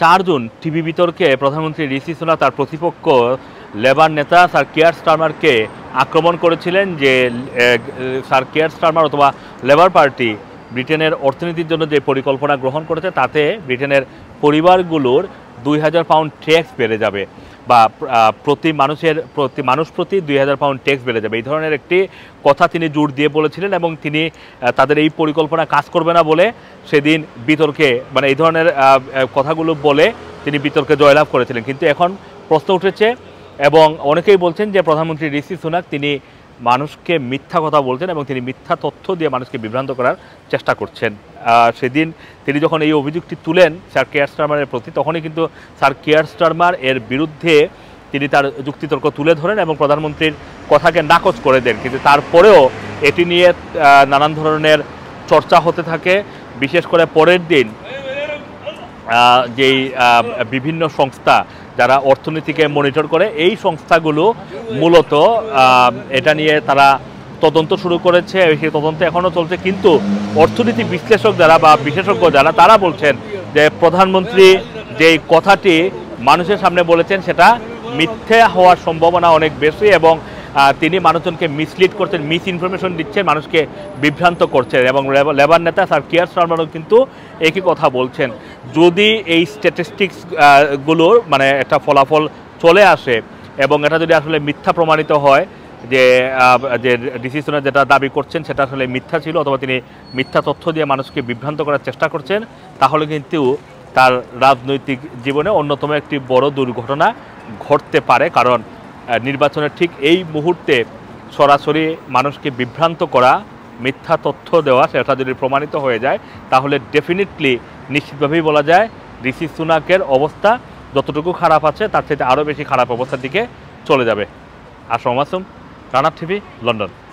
চারজন টিভি বিতর্কে প্রধানমন্ত্রী ঋষি সোনা তার প্রতিপক্ষ লেবার নেতা স্যার কেয়ার স্টারমারকে আক্রমণ করেছিলেন যে স্যার কেয়ার স্টারমার অথবা লেবার পার্টি ব্রিটেনের অর্থনীতির জন্য যে পরিকল্পনা গ্রহণ করেছে তাতে ব্রিটেনের পরিবারগুলোর দুই হাজার পাউন্ড ট্যাক্স বেড়ে যাবে বা প্রতি মানুষের প্রতি মানুষ প্রতি দুই হাজার পাউন্ড ট্যাক্স বেড়ে যাবে এই ধরনের একটি কথা তিনি জোর দিয়ে বলেছিলেন এবং তিনি তাদের এই পরিকল্পনা কাজ করবে না বলে সেদিন বিতর্কে মানে এই ধরনের কথাগুলো বলে তিনি বিতর্কে জয়লাভ করেছিলেন কিন্তু এখন প্রশ্ন উঠেছে এবং অনেকেই বলছেন যে প্রধানমন্ত্রী ঋষি সুনাক তিনি মানুষকে মিথ্যা কথা বলছেন এবং তিনি মিথ্যা তথ্য দিয়ে মানুষকে বিভ্রান্ত করার চেষ্টা করছেন সেদিন তিনি যখন এই অভিযোগটি তুলেন স্যার কেয়ার স্টারমারের প্রতি তখনই কিন্তু স্যার কেয়ার স্টারমার এর বিরুদ্ধে তিনি তার যুক্তিতর্ক তুলে ধরেন এবং প্রধানমন্ত্রীর কথাকে নাকচ করে দেন কিন্তু তারপরেও এটি নিয়ে নানান ধরনের চর্চা হতে থাকে বিশেষ করে পরের দিন যেই বিভিন্ন সংস্থা যারা অর্থনীতিকে মনিটর করে এই সংস্থাগুলো মূলত এটা নিয়ে তারা তদন্ত শুরু করেছে সেই তদন্ত এখনও চলছে কিন্তু অর্থনীতি বিশ্লেষক যারা বা বিশেষজ্ঞ যারা তারা বলছেন যে প্রধানমন্ত্রী যেই কথাটি মানুষের সামনে বলেছেন সেটা মিথ্যে হওয়ার সম্ভাবনা অনেক বেশি এবং তিনি মানুষজনকে মিসলিড করছেন মিস ইনফরমেশন দিচ্ছেন মানুষকে বিভ্রান্ত করছেন এবং লেবার নেতা স্যার কিয়ার শর্মারও কিন্তু একই কথা বলছেন যদি এই স্ট্যাটিস্টিক্সগুলোর মানে একটা ফলাফল চলে আসে এবং এটা যদি আসলে মিথ্যা প্রমাণিত হয় যে যে ডিসিশনের যেটা দাবি করছেন সেটা আসলে মিথ্যা ছিল অথবা তিনি মিথ্যা তথ্য দিয়ে মানুষকে বিভ্রান্ত করার চেষ্টা করছেন তাহলে কিন্তু তার রাজনৈতিক জীবনে অন্যতম একটি বড় দুর্ঘটনা ঘটতে পারে কারণ নির্বাচনের ঠিক এই মুহূর্তে সরাসরি মানুষকে বিভ্রান্ত করা মিথ্যা তথ্য দেওয়া সেটা যদি প্রমাণিত হয়ে যায় তাহলে ডেফিনেটলি নিশ্চিতভাবেই বলা যায় ঋষি সুনাকের অবস্থা যতটুকু খারাপ আছে তার চাইতে আরও বেশি খারাপ অবস্থার দিকে চলে যাবে আসম আসুম রানার টিভি লন্ডন